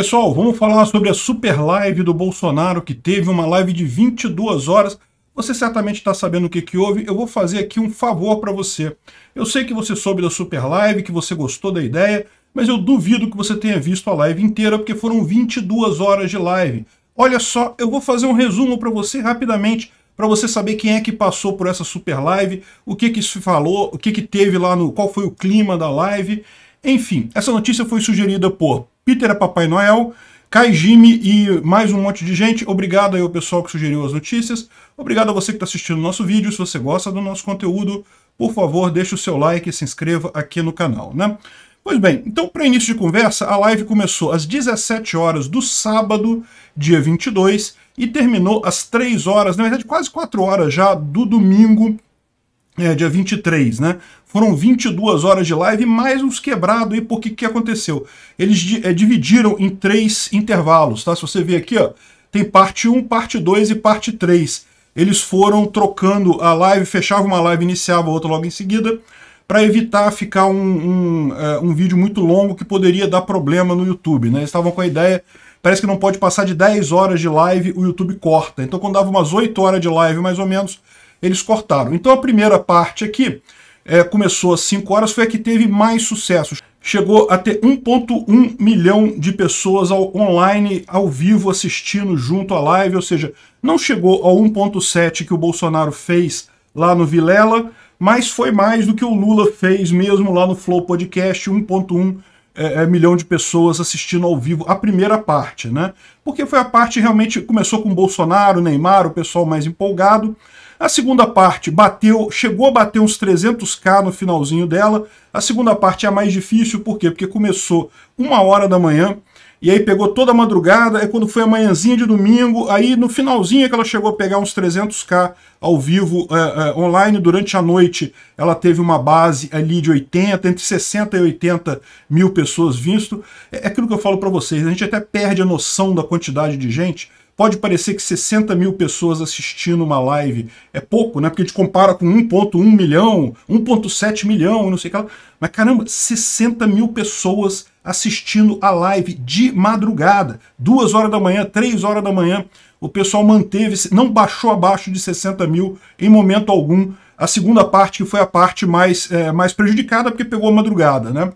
Pessoal, vamos falar sobre a super live do Bolsonaro, que teve uma live de 22 horas. Você certamente está sabendo o que, que houve. Eu vou fazer aqui um favor para você. Eu sei que você soube da super live, que você gostou da ideia, mas eu duvido que você tenha visto a live inteira, porque foram 22 horas de live. Olha só, eu vou fazer um resumo para você rapidamente, para você saber quem é que passou por essa super live, o que que se falou, o que que teve lá no, qual foi o clima da live. Enfim, essa notícia foi sugerida por Peter é Papai Noel, Kaijime e mais um monte de gente. Obrigado aí ao pessoal que sugeriu as notícias. Obrigado a você que está assistindo o nosso vídeo. Se você gosta do nosso conteúdo, por favor, deixe o seu like e se inscreva aqui no canal, né? Pois bem, então para início de conversa, a live começou às 17 horas do sábado, dia 22, e terminou às 3 horas, na verdade quase 4 horas já, do domingo, é, dia 23, né? Foram 22 horas de live, mais uns quebrados aí, porque que aconteceu? Eles é, dividiram em três intervalos, tá? Se você ver aqui, ó, tem parte 1, parte 2 e parte 3. Eles foram trocando a live, fechava uma live, iniciava outra logo em seguida, para evitar ficar um, um, é, um vídeo muito longo que poderia dar problema no YouTube, né? Eles estavam com a ideia parece que não pode passar de 10 horas de live, o YouTube corta. Então, quando dava umas 8 horas de live, mais ou menos, eles cortaram. Então a primeira parte aqui é, começou às 5 horas, foi a que teve mais sucessos. Chegou a ter 1.1 milhão de pessoas ao, online, ao vivo, assistindo junto à live, ou seja, não chegou ao 1.7 que o Bolsonaro fez lá no Vilela, mas foi mais do que o Lula fez mesmo lá no Flow Podcast, 1.1 é, é, milhão de pessoas assistindo ao vivo a primeira parte, né? Porque foi a parte realmente começou com o Bolsonaro, Neymar, o pessoal mais empolgado. A segunda parte bateu, chegou a bater uns 300k no finalzinho dela. A segunda parte é a mais difícil, por quê? Porque começou uma hora da manhã, e aí pegou toda a madrugada, é quando foi a manhãzinha de domingo, aí no finalzinho é que ela chegou a pegar uns 300k ao vivo é, é, online, durante a noite ela teve uma base ali de 80, entre 60 e 80 mil pessoas visto. É, é aquilo que eu falo para vocês, a gente até perde a noção da quantidade de gente, Pode parecer que 60 mil pessoas assistindo uma live é pouco, né? Porque a gente compara com 1.1 milhão, 1.7 milhão, não sei o que lá. Mas caramba, 60 mil pessoas assistindo a live de madrugada, 2 horas da manhã, 3 horas da manhã. O pessoal manteve, não baixou abaixo de 60 mil em momento algum. A segunda parte que foi a parte mais, é, mais prejudicada, porque pegou a madrugada, né?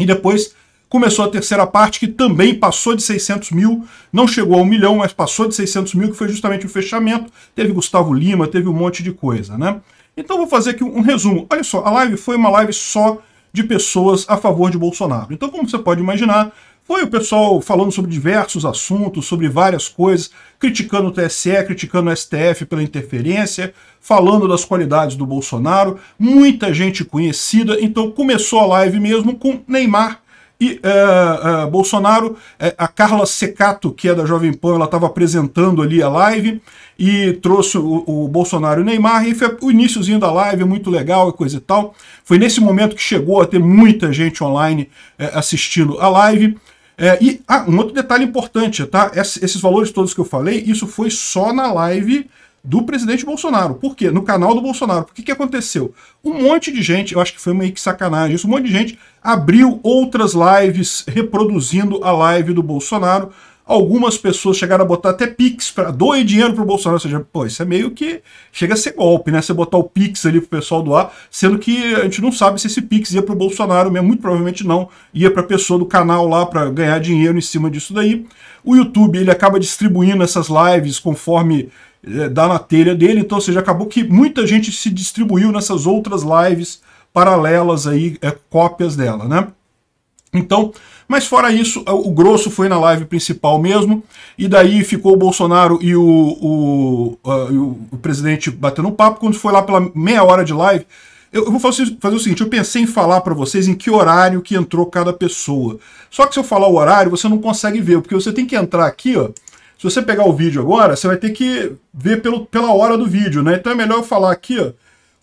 E depois Começou a terceira parte, que também passou de 600 mil, não chegou a um milhão, mas passou de 600 mil, que foi justamente o fechamento. Teve Gustavo Lima, teve um monte de coisa, né? Então vou fazer aqui um resumo. Olha só, a live foi uma live só de pessoas a favor de Bolsonaro. Então, como você pode imaginar, foi o pessoal falando sobre diversos assuntos, sobre várias coisas, criticando o TSE, criticando o STF pela interferência, falando das qualidades do Bolsonaro, muita gente conhecida. Então começou a live mesmo com Neymar e uh, uh, Bolsonaro, é, a Carla Secato, que é da Jovem Pan, ela estava apresentando ali a live e trouxe o, o Bolsonaro e o Neymar, e foi o iníciozinho da live, muito legal e coisa e tal. Foi nesse momento que chegou a ter muita gente online uh, assistindo a live. e ah, um outro detalhe importante, tá? Esses, valores todos que eu falei, isso foi só na live do presidente Bolsonaro. Por quê? No canal do Bolsonaro. Por que, que aconteceu? Um monte de gente, eu acho que foi meio que sacanagem, isso, um monte de gente abriu outras lives reproduzindo a live do Bolsonaro. Algumas pessoas chegaram a botar até Pix para doe dinheiro pro Bolsonaro. Ou seja, pô, isso é meio que chega a ser golpe, né? Você botar o Pix ali pro pessoal doar, sendo que a gente não sabe se esse Pix ia pro Bolsonaro mesmo, muito provavelmente não. Ia pra pessoa do canal lá para ganhar dinheiro em cima disso daí. O YouTube, ele acaba distribuindo essas lives conforme eh, dá na telha dele, então, ou seja, acabou que muita gente se distribuiu nessas outras lives paralelas aí, é, cópias dela, né? Então, mas fora isso, o grosso foi na live principal mesmo, e daí ficou o Bolsonaro e o, o, ah, o, o presidente batendo papo, quando foi lá pela meia hora de live, eu, vou fazer, fazer, o seguinte, eu pensei em falar para vocês em que horário que entrou cada pessoa. Só que se eu falar o horário, você não consegue ver, porque você tem que entrar aqui, ó, se você pegar o vídeo agora, você vai ter que ver pelo, pela hora do vídeo, né? Então é melhor eu falar aqui, ó.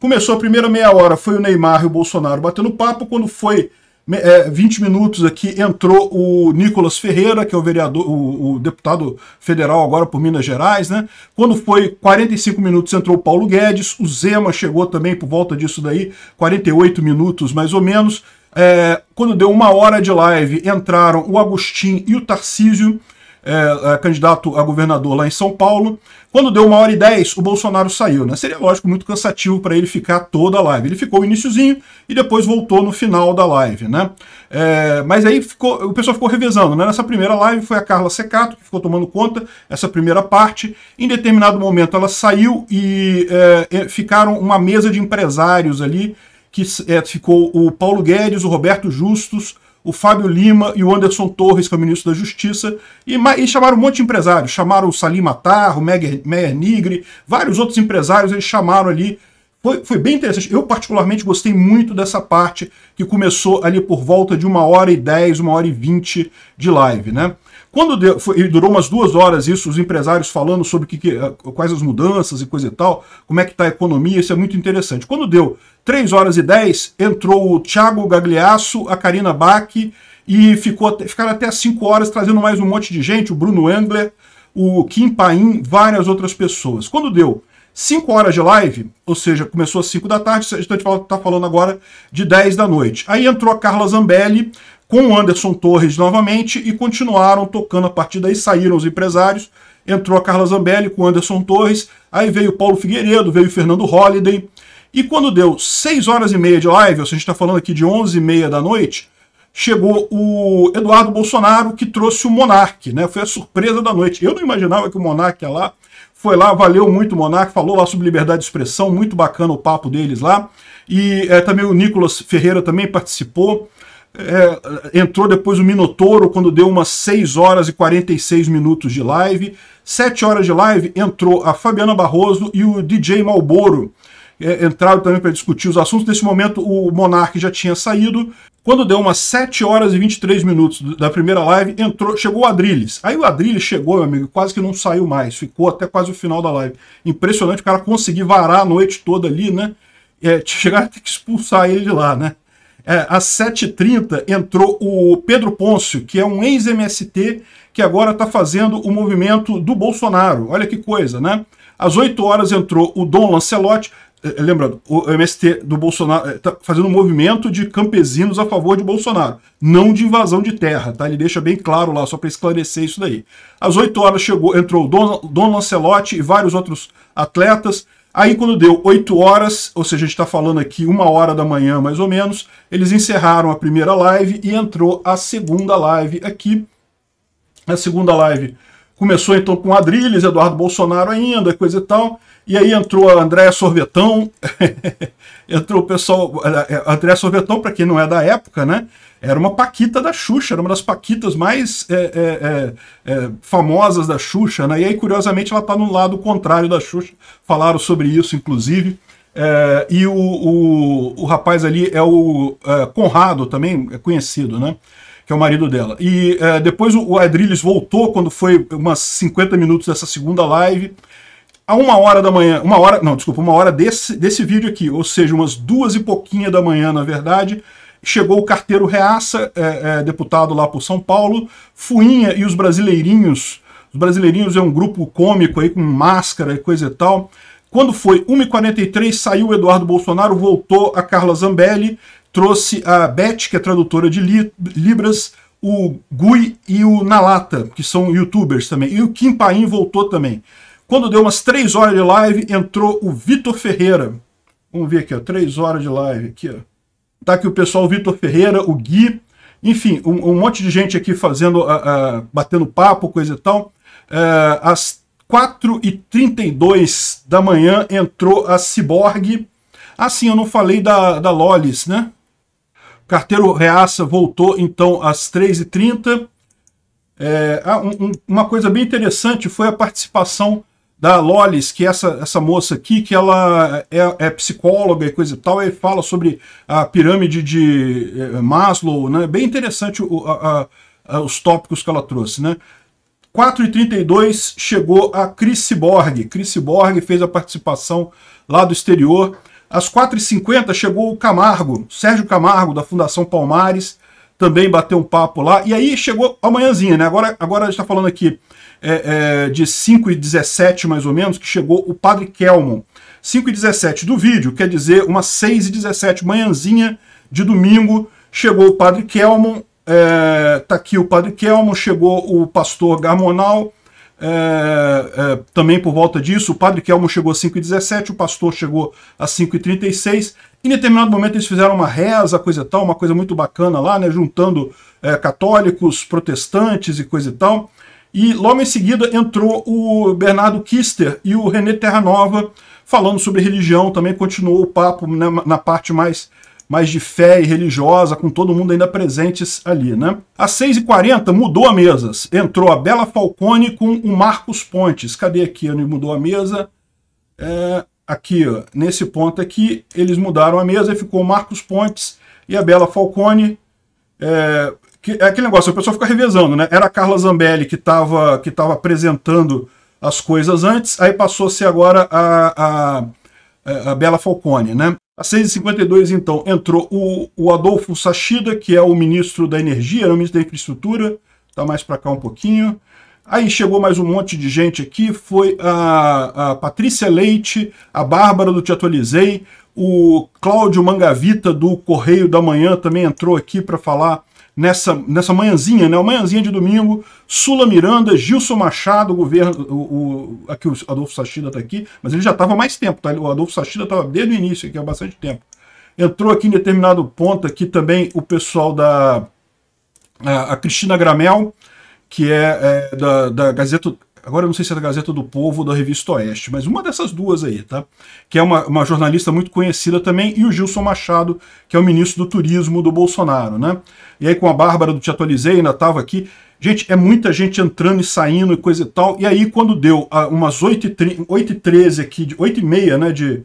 Começou a primeira meia hora, foi o Neymar e o Bolsonaro batendo papo. Quando foi é, 20 minutos aqui, entrou o Nicolas Ferreira, que é o vereador, o, o, deputado federal agora por Minas Gerais, né? Quando foi 45 minutos, entrou o Paulo Guedes, o Zema chegou também por volta disso daí, 48 minutos mais ou menos. É, quando deu uma hora de live, entraram o Agostinho e o Tarcísio é, é, candidato a governador lá em São Paulo. Quando deu uma hora e dez, o Bolsonaro saiu. Né? Seria, lógico, muito cansativo para ele ficar toda a live. Ele ficou o iníciozinho e depois voltou no final da live. Né? É, mas aí ficou, o pessoal ficou revezando. Né? Nessa primeira live foi a Carla Secato que ficou tomando conta essa primeira parte. Em determinado momento ela saiu e é, é, ficaram uma mesa de empresários ali, que é, ficou o Paulo Guedes, o Roberto Justus, o Fábio Lima e o Anderson Torres, que é o ministro da Justiça, e, e chamaram um monte de empresários. Chamaram o Salim Matar, o Meyer Nigri, vários outros empresários eles chamaram ali. Foi, foi bem interessante. Eu, particularmente, gostei muito dessa parte que começou ali por volta de uma hora e dez, uma hora e vinte de live, né? Quando deu, foi, durou umas duas horas isso, os empresários falando sobre que, que, eh, quais as mudanças e coisa e tal, como é que está a economia, isso é muito interessante. Quando deu 3 horas e 10, entrou o Thiago Gagliasso, a Karina Bach e ficou, ficaram até 5 horas trazendo mais um monte de gente, o Bruno Engler, o Kim Paim, várias outras pessoas. Quando deu 5 horas de live, ou seja, começou às 5 da tarde, a gente está tá falando agora de 10 da noite. Aí entrou a Carla Zambelli, com o Anderson Torres novamente e continuaram tocando a partir daí, saíram os empresários, entrou a Carla Zambelli com o Anderson Torres, aí veio o Paulo Figueiredo, veio o Fernando Holliday, e quando deu 6 horas e meia de live, a gente está falando aqui de 11 e meia da noite, chegou o Eduardo Bolsonaro, que trouxe o Monarque, né? Foi a surpresa da noite. Eu não imaginava que o Monarque ia lá. Foi lá, valeu muito o Monarque, falou lá sobre liberdade de expressão, muito bacana o papo deles lá. E é, também o Nicolas Ferreira também participou. É, é, entrou depois o Minotouro, quando deu umas 6 horas e 46 minutos de live. 7 horas de live, entrou a Fabiana Barroso e o DJ Malboro. É, entraram também para discutir os assuntos. Nesse momento, o Monark já tinha saído. Quando deu umas 7 horas e 23 minutos da primeira live, entrou, chegou o Adrilles. Aí o Adrilles chegou, meu amigo, quase que não saiu mais. Ficou até quase o final da live. Impressionante o cara conseguir varar a noite toda ali, né? É, chegaram a ter que expulsar ele de lá, né? é, às 7h30, entrou o Pedro Pôncio, que é um ex-MST, que agora está fazendo o movimento do Bolsonaro. Olha que coisa, né? Às 8 horas entrou o Dom Lancelotti, é, é, lembrando, o MST do Bolsonaro está é, fazendo um movimento de campesinos a favor de Bolsonaro, não de invasão de terra, tá? Ele deixa bem claro lá, só para esclarecer isso daí. Às 8 horas chegou, entrou Dom, Dom Lancelotti e vários outros atletas. Aí quando deu 8 horas, ou seja, a gente está falando aqui uma hora da manhã mais ou menos, eles encerraram a primeira live e entrou a segunda live aqui. A segunda live Começou então com Adriles, Eduardo Bolsonaro ainda, coisa e tal. E aí entrou a Andréa Sorvetão, entrou o pessoal, a eh, eh, Andréa Sorvetão, para quem não é da época, né? Era uma paquita da Xuxa, era uma das paquitas mais é, é, é, famosas da Xuxa, né? E aí, curiosamente, ela está no lado contrário da Xuxa, falaram sobre isso, inclusive. Eh, e o, o, o, rapaz ali é o Conrado, também é conhecido, né? que é o marido dela. E é, depois o, Adrilles voltou quando foi umas 50 minutos dessa segunda live. A uma hora da manhã, uma hora, não, desculpa, uma hora desse, desse vídeo aqui, ou seja, umas duas e pouquinha da manhã, na verdade, chegou o carteiro Reaça, é, é, deputado lá por São Paulo, Fuinha e os Brasileirinhos. Os Brasileirinhos é um grupo cômico aí com máscara e coisa e tal. Quando foi 1h43, saiu Eduardo Bolsonaro, voltou a Carla Zambelli, trouxe a Beth, que é tradutora de Libras, o Gui e o Nalata, que são youtubers também. E o Kim Paim voltou também. Quando deu umas 3 horas de live, entrou o Vitor Ferreira. Vamos ver aqui, ó, 3 horas de live. Aqui, ó. Tá aqui o pessoal, o Vitor Ferreira, o Gui. Enfim, um, um, monte de gente aqui fazendo, uh, uh, batendo papo, coisa e tal. Uh, às 4h32 da manhã entrou a Ciborg. Ah, sim, eu não falei da, da Lolis, né? Carteiro Reaça voltou então às 3h30. É, ah, um, um, uma coisa bem interessante foi a participação da Lolis, que é essa, essa moça aqui, que ela é, é, psicóloga e coisa e tal, e fala sobre a pirâmide de é, Maslow, né? Bem interessante o, a, a, os tópicos que ela trouxe, né? 4h32 chegou a Chris Borg. Chris Borg fez a participação lá do exterior. Às 4h50 chegou o Camargo, Sérgio Camargo, da Fundação Palmares, também bateu um papo lá. E aí chegou amanhãzinha, né? Agora, agora a gente está falando aqui é, é, de 5 h 17 mais ou menos, que chegou o Padre Kelmon. 5 h 17 do vídeo, quer dizer, umas 6 h 17 manhãzinha de domingo, chegou o Padre Kelmon. É, tá aqui o Padre Kelmon, chegou o pastor Garmonal, é, é, também por volta disso, o padre Kelmo chegou a 5h17, o pastor chegou a 5h36. Em determinado momento eles fizeram uma reza, coisa e tal, uma coisa muito bacana lá, né, juntando é, católicos, protestantes e coisa e tal. E logo em seguida entrou o Bernardo Kister e o René Terranova falando sobre religião, também continuou o papo né, na parte mais mais de fé e religiosa, com todo mundo ainda presentes ali, né? Às 6h40 mudou a mesa. Entrou a Bela Falcone com o Marcos Pontes. Cadê aqui? Onde mudou a mesa? É, aqui, ó, nesse ponto aqui, eles mudaram a mesa e ficou o Marcos Pontes e a Bela Falcone. É, que, é aquele negócio, o pessoal fica revezando, né? Era a Carla Zambelli que estava que tava apresentando as coisas antes, aí passou a ser agora a, a, a Bela Falcone, né? Às 6h52, então, entrou o, o Adolfo Sachida, que é o ministro da Energia, era o ministro da Infraestrutura, está mais para cá um pouquinho. Aí chegou mais um monte de gente aqui, foi a, a Patrícia Leite, a Bárbara do Te Atualizei, o Cláudio Mangavita do Correio da Manhã também entrou aqui para falar nessa, nessa manhãzinha, né? manhãzinha de domingo, Sula Miranda, Gilson Machado, governo, o, o aqui o Adolfo Sachida está aqui, mas ele já estava mais tempo, tá? O Adolfo Sachida estava desde o início aqui há bastante tempo. Entrou aqui em determinado ponto aqui também o pessoal da a, a Cristina Gramel, que é, é da, da Gazeta agora eu não sei se é da Gazeta do Povo ou da Revista Oeste, mas uma dessas duas aí, tá? Que é uma, uma jornalista muito conhecida também, e o Gilson Machado, que é o ministro do Turismo do Bolsonaro, né? E aí com a Bárbara do Te Atualizei, ainda estava aqui. Gente, é muita gente entrando e saindo e coisa e tal. E aí quando deu a, ah, umas 8h13 aqui, 8h30, né, de,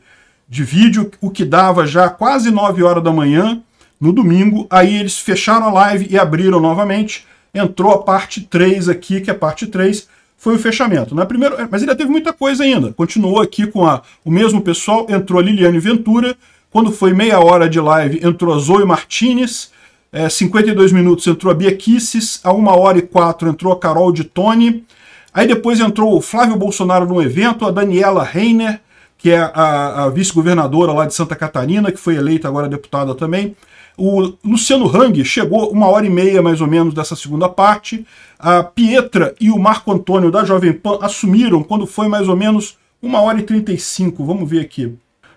de vídeo, o que dava já quase 9 horas da manhã, no domingo, aí eles fecharam a live e abriram novamente, entrou a parte 3 aqui, que é a parte 3, foi o fechamento. Na primeira, mas ainda teve muita coisa ainda. Continuou aqui com a, o mesmo pessoal, entrou a Liliane Ventura. Quando foi meia hora de live, entrou a Zoe Martinez. É, 52 minutos entrou a Bia Kisses. A uma hora e quatro entrou a Carol de Tony. Aí depois entrou o Flávio Bolsonaro num evento, a Daniela Reiner que é a, a vice-governadora lá de Santa Catarina, que foi eleita agora deputada também. O Luciano Hang chegou uma hora e meia, mais ou menos, dessa segunda parte. A Pietra e o Marco Antônio da Jovem Pan assumiram quando foi mais ou menos uma hora e trinta e cinco. Vamos ver aqui.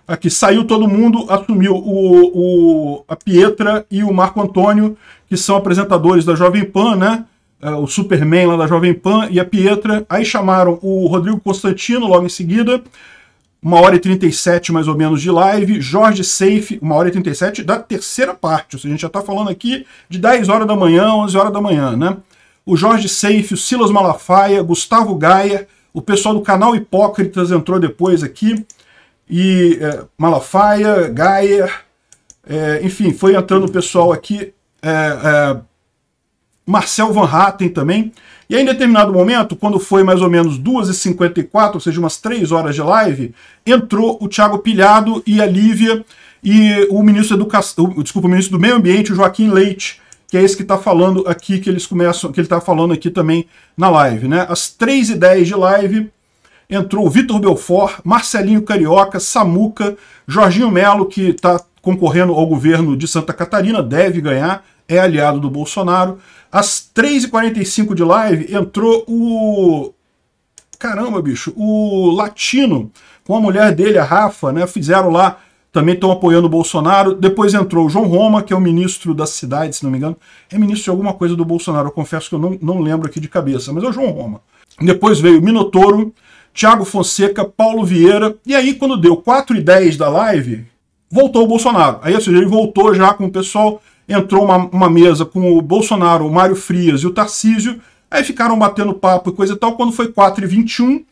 Aqui saiu todo mundo, assumiu o, o, a Pietra e o Marco Antônio, que são apresentadores da Jovem Pan, né? É, o Superman lá da Jovem Pan e a Pietra. Aí chamaram o Rodrigo Constantino logo em seguida uma hora e 37 mais ou menos de live. Jorge Safe, uma hora e 37 da terceira parte. Ou seja, a gente já está falando aqui de 10 horas da manhã, 11 horas da manhã, né? O Jorge Safe, o Silas Malafaia, Gustavo Gaia, o pessoal do canal Hipócritas entrou depois aqui. E é, Malafaia, Gaia, é, enfim, foi entrando o pessoal aqui. É, é Marcel Van Hatten também. E aí, em determinado momento, quando foi mais ou menos 2h54, ou seja, umas 3 horas de live, entrou o Thiago Pilhado e a Lívia e o ministro Educação, desculpa, o ministro do Meio Ambiente, o Joaquim Leite, que é esse que está falando aqui, que eles começam, que ele está falando aqui também na live, né? Às 3h10 de live, entrou o Vitor Belfort, Marcelinho Carioca, Samuca, Jorginho Melo, que está concorrendo ao governo de Santa Catarina, deve ganhar, é aliado do Bolsonaro. Às 3h45 de live entrou o. Caramba, bicho, o Latino com a mulher dele, a Rafa, né? Fizeram lá, também estão apoiando o Bolsonaro. Depois entrou o João Roma, que é o ministro da cidade, se não me engano. É ministro de alguma coisa do Bolsonaro, eu confesso que eu não, não lembro aqui de cabeça, mas é o João Roma. Depois veio o Minotouro, Thiago Fonseca, Paulo Vieira. E aí, quando deu 4 e 10 da live, voltou o Bolsonaro. Aí, ou seja, ele voltou já com o pessoal entrou uma, uma mesa com o Bolsonaro, o Mário Frias e o Tarcísio, aí ficaram batendo papo e coisa e tal. Quando foi 4h21,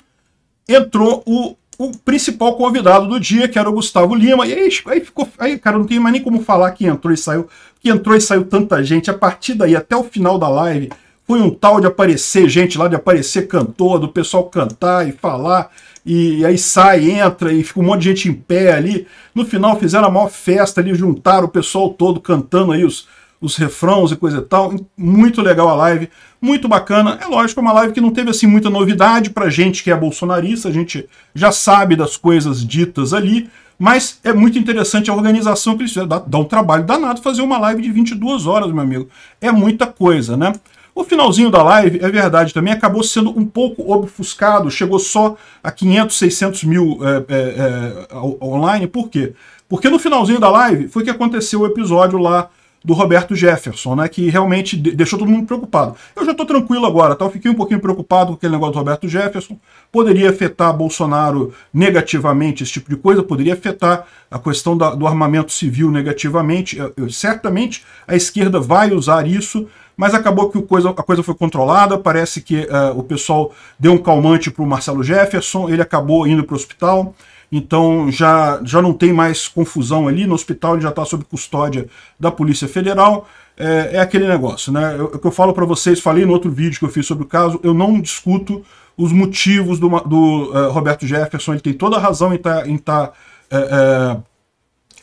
entrou o, o principal convidado do dia, que era o Gustavo Lima, e aí, aí ficou. Aí, cara, não tem mais nem como falar que entrou e saiu, que entrou e saiu tanta gente. A partir daí até o final da live foi um tal de aparecer gente lá, de aparecer cantor, do pessoal cantar e falar, e, aí sai, entra, e fica um monte de gente em pé ali. No final fizeram a maior festa ali, juntaram o pessoal todo cantando aí os, os refrãos e coisa e tal. Muito legal a live, muito bacana. É lógico, é uma live que não teve assim muita novidade pra gente que é bolsonarista, a gente já sabe das coisas ditas ali, mas é muito interessante a organização que eles fizeram. Dá, dá um trabalho danado fazer uma live de 22 horas, meu amigo. É muita coisa, né? O finalzinho da live, é verdade também, acabou sendo um pouco obfuscado, chegou só a 500, 600 mil é, é, é, online. Por quê? Porque no finalzinho da live foi que aconteceu o episódio lá do Roberto Jefferson, né, que realmente deixou todo mundo preocupado. Eu já estou tranquilo agora, tá? eu fiquei um pouquinho preocupado com aquele negócio do Roberto Jefferson. Poderia afetar Bolsonaro negativamente, esse tipo de coisa, poderia afetar a questão da, do armamento civil negativamente. Eu, eu, certamente a esquerda vai usar isso, mas acabou que coisa, a coisa foi controlada. Parece que uh, o pessoal deu um calmante para o Marcelo Jefferson, ele acabou indo para o hospital. Então já, já não tem mais confusão ali. No hospital ele já está sob custódia da Polícia Federal. É, é aquele negócio, né? O que eu falo para vocês, falei no outro vídeo que eu fiz sobre o caso, eu não discuto os motivos do, do uh, Roberto Jefferson. Ele tem toda a razão em estar. Tá, em tá, é, é,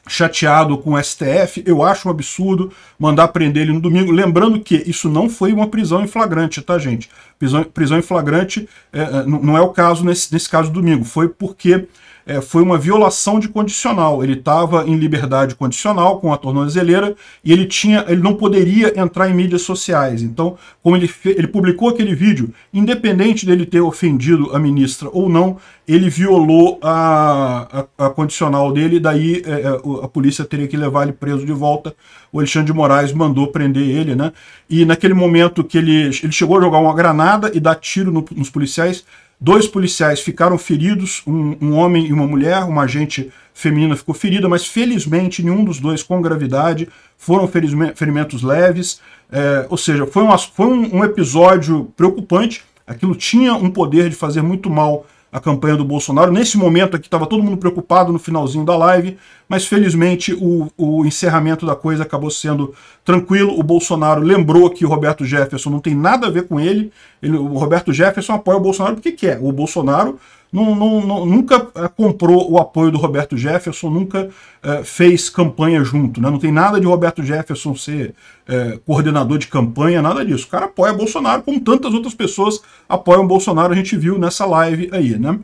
chateado com o STF, eu acho um absurdo mandar prender ele no domingo. Lembrando que isso não foi uma prisão em flagrante, tá, gente? Prisão, prisão em flagrante é, não é o caso nesse, nesse caso do domingo. Foi porque é, foi uma violação de condicional. Ele estava em liberdade condicional com a tornozeleira e ele, tinha, ele não poderia entrar em mídias sociais. Então, como ele, ele publicou aquele vídeo, independente dele ter ofendido a ministra ou não, ele violou a, a, a condicional dele, daí é, é a, polícia teria que levar ele preso de volta. O Alexandre de Moraes mandou prender ele, né? E naquele momento que ele, ele chegou a jogar uma granada e dar tiro no, nos policiais, Dois policiais ficaram feridos, um, um, homem e uma mulher, uma agente feminina ficou ferida, mas felizmente nenhum dos dois com gravidade, foram ferimentos leves, é, ou seja, foi, uma, foi um, um episódio preocupante, aquilo tinha um poder de fazer muito mal a campanha do Bolsonaro. Nesse momento aqui estava todo mundo preocupado no finalzinho da live, mas felizmente o, o encerramento da coisa acabou sendo tranquilo. O Bolsonaro lembrou que o Roberto Jefferson não tem nada a ver com ele. ele o Roberto Jefferson apoia o Bolsonaro porque quer. O Bolsonaro não, não, nunca eh, comprou o apoio do Roberto Jefferson, nunca é, fez campanha junto. Né? Não tem nada de Roberto Jefferson ser é, coordenador de campanha, nada disso. O cara apoia Bolsonaro, como tantas outras pessoas apoiam Bolsonaro, a gente viu nessa live aí, né?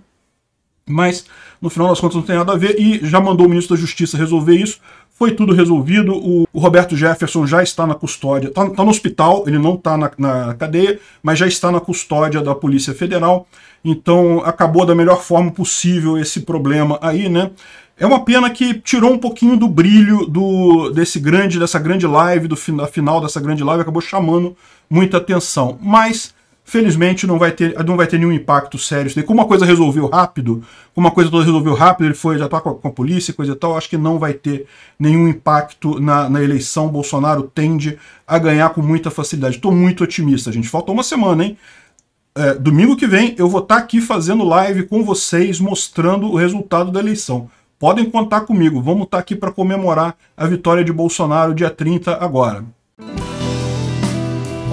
Mas, no final das contas, não tem nada a ver, e já mandou o ministro da Justiça resolver isso. Foi tudo resolvido, o, Roberto Jefferson já está na custódia, está tá no hospital, ele não está na, na cadeia, mas já está na custódia da Polícia Federal, então acabou da melhor forma possível esse problema aí, né? É uma pena que tirou um pouquinho do brilho do, desse grande, dessa grande live, do final dessa grande live, acabou chamando muita atenção. Mas Felizmente não vai ter, não vai ter nenhum impacto sério. Como a coisa resolveu rápido, como a coisa toda resolveu rápido, ele foi já tá com a, com a polícia, coisa e tal, acho que não vai ter nenhum impacto na, na eleição. Bolsonaro tende a ganhar com muita facilidade. Estou muito otimista, gente. Falta uma semana, hein? É, domingo que vem eu vou estar tá aqui fazendo live com vocês, mostrando o resultado da eleição. Podem contar comigo, vamos estar tá aqui para comemorar a vitória de Bolsonaro dia 30 agora.